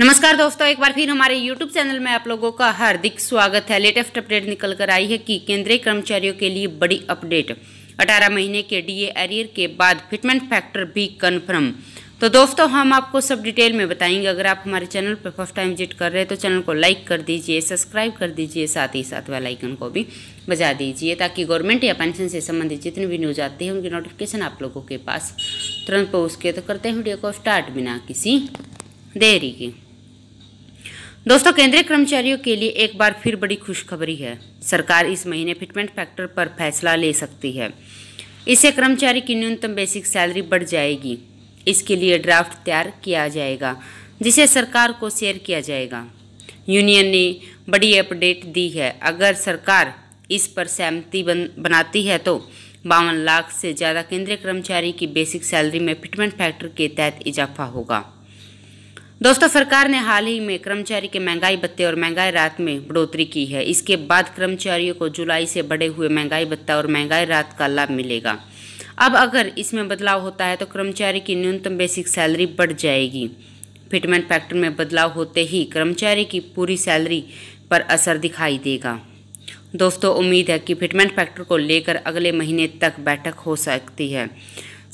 नमस्कार दोस्तों एक बार फिर हमारे YouTube चैनल में आप लोगों का हार्दिक स्वागत है लेटेस्ट अपडेट निकल कर आई है कि केंद्रीय कर्मचारियों के लिए बड़ी अपडेट 18 महीने के डीए एरियर के बाद फिटमेंट फैक्टर भी कन्फर्म तो दोस्तों हम आपको सब डिटेल में बताएंगे अगर आप हमारे चैनल पर फर्स्ट टाइम विजिट कर रहे हैं तो चैनल को लाइक कर दीजिए सब्सक्राइब कर दीजिए साथ ही साथ वेलाइकन को भी बजा दीजिए ताकि गवर्नमेंट या पेंशन से संबंधित जितनी भी न्यूज आती है उनकी नोटिफिकेशन आप लोगों के पास तुरंत पहुँच के तो करते हैं वीडियो को स्टार्ट बिना किसी देरी के दोस्तों केंद्रीय कर्मचारियों के लिए एक बार फिर बड़ी खुशखबरी है सरकार इस महीने फिटमेंट फैक्टर पर फैसला ले सकती है इससे कर्मचारी की न्यूनतम बेसिक सैलरी बढ़ जाएगी इसके लिए ड्राफ्ट तैयार किया जाएगा जिसे सरकार को शेयर किया जाएगा यूनियन ने बड़ी अपडेट दी है अगर सरकार इस पर सहमति बन, बनाती है तो बावन लाख से ज़्यादा केंद्रीय कर्मचारी की बेसिक सैलरी में फिटमेंट फैक्टर के तहत इजाफा होगा दोस्तों सरकार ने हाल ही में कर्मचारी के महंगाई भत्ते और महंगाई रात में बढ़ोतरी की है इसके बाद कर्मचारियों को जुलाई से बढ़े हुए महंगाई भत्ता और महंगाई रात का लाभ मिलेगा अब अगर इसमें बदलाव होता है तो कर्मचारी की न्यूनतम बेसिक सैलरी बढ़ जाएगी फिटमेंट फैक्टर में बदलाव होते ही कर्मचारी की पूरी सैलरी पर असर दिखाई देगा दोस्तों उम्मीद है कि फिटमेंट फैक्टर को लेकर अगले महीने तक बैठक हो सकती है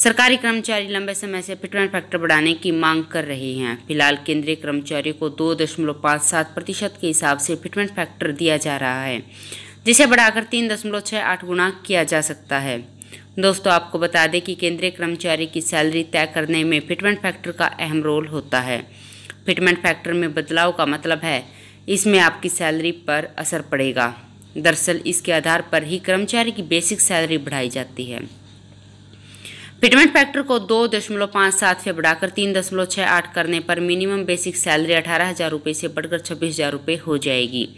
सरकारी कर्मचारी लंबे समय से फिटमेंट फैक्टर बढ़ाने की मांग कर रहे हैं फिलहाल केंद्रीय कर्मचारियों को दो दशमलव पाँच सात प्रतिशत के हिसाब से फिटमेंट फैक्टर दिया जा रहा है जिसे बढ़ाकर तीन दशमलव छः आठ गुना किया जा सकता है दोस्तों आपको बता दें कि केंद्रीय कर्मचारी की सैलरी तय करने में फिटमेंट फैक्टर का अहम रोल होता है फिटमेंट फैक्टर में बदलाव का मतलब है इसमें आपकी सैलरी पर असर पड़ेगा दरअसल इसके आधार पर ही कर्मचारी की बेसिक सैलरी बढ़ाई जाती है फिटमेंट फैक्टर को दो दशमलव पाँच सात से बढ़ाकर तीन दशमलव छः आठ करने पर मिनिमम बेसिक सैलरी अठारह हज़ार रुपये से बढ़कर छब्बीस हज़ार रुपये हो जाएगी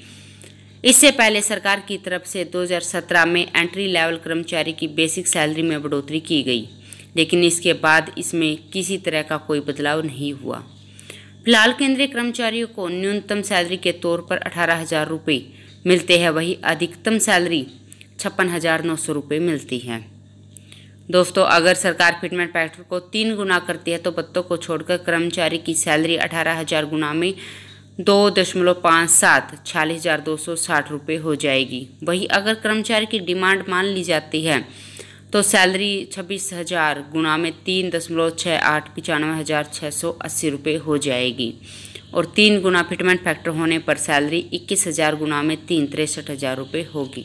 इससे पहले सरकार की तरफ से 2017 में एंट्री लेवल कर्मचारी की बेसिक सैलरी में बढ़ोतरी की गई लेकिन इसके बाद इसमें किसी तरह का कोई बदलाव नहीं हुआ फिलहाल केंद्रीय कर्मचारियों को न्यूनतम सैलरी के तौर पर अठारह हज़ार रुपये मिलते हैं वही अधिकतम सैलरी छप्पन हज़ार नौ सौ रुपये मिलती है दोस्तों अगर सरकार फिटमेंट फैक्टर को तीन गुना करती है तो बत्तों को छोड़कर कर्मचारी की सैलरी अठारह हज़ार गुना में दो दशमलव पाँच सात छियालीस हज़ार दो सौ साठ रुपये हो जाएगी वहीं अगर कर्मचारी की डिमांड मान ली जाती है तो सैलरी छब्बीस हज़ार गुना में तीन दशमलव छः आठ पचानवे हज़ार छः सौ अस्सी रुपये हो जाएगी और तीन गुना फिटमेंट फैक्टर होने पर सैलरी इक्कीस हज़ार गुना में तीन तिरसठ हज़ार रुपये होगी